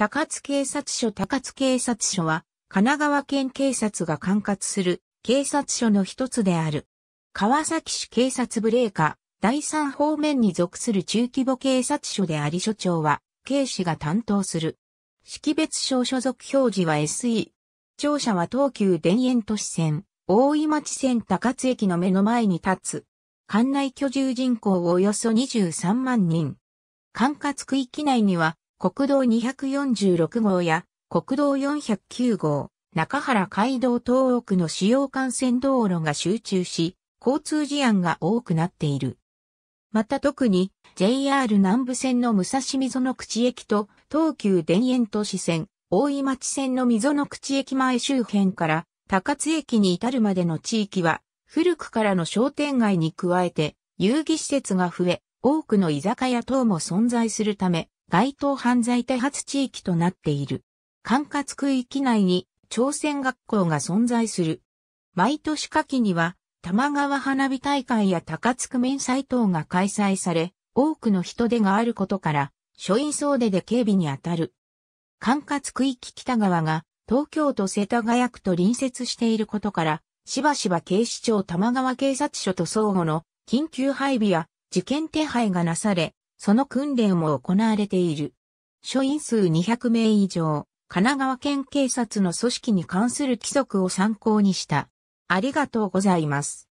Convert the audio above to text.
高津警察署高津警察署は、神奈川県警察が管轄する警察署の一つである。川崎市警察部カー第三方面に属する中規模警察署であり署長は、警視が担当する。識別証所属表示は SE。庁舎は東急田園都市線、大井町線高津駅の目の前に立つ。管内居住人口およそ23万人。管轄区域内には、国道246号や国道409号、中原街道東奥の主要幹線道路が集中し、交通事案が多くなっている。また特に JR 南部線の武蔵溝の口駅と東急田園都市線、大井町線の溝の口駅前周辺から高津駅に至るまでの地域は古くからの商店街に加えて遊戯施設が増え多くの居酒屋等も存在するため該当犯罪対発地域となっている。管轄区域内に朝鮮学校が存在する。毎年夏季には、玉川花火大会や高津区面祭等が開催され、多くの人出があることから、書院総出で警備に当たる。管轄区域北側が東京都世田谷区と隣接していることから、しばしば警視庁玉川警察署と相互の緊急配備や事件手配がなされ、その訓練も行われている。署員数200名以上、神奈川県警察の組織に関する規則を参考にした。ありがとうございます。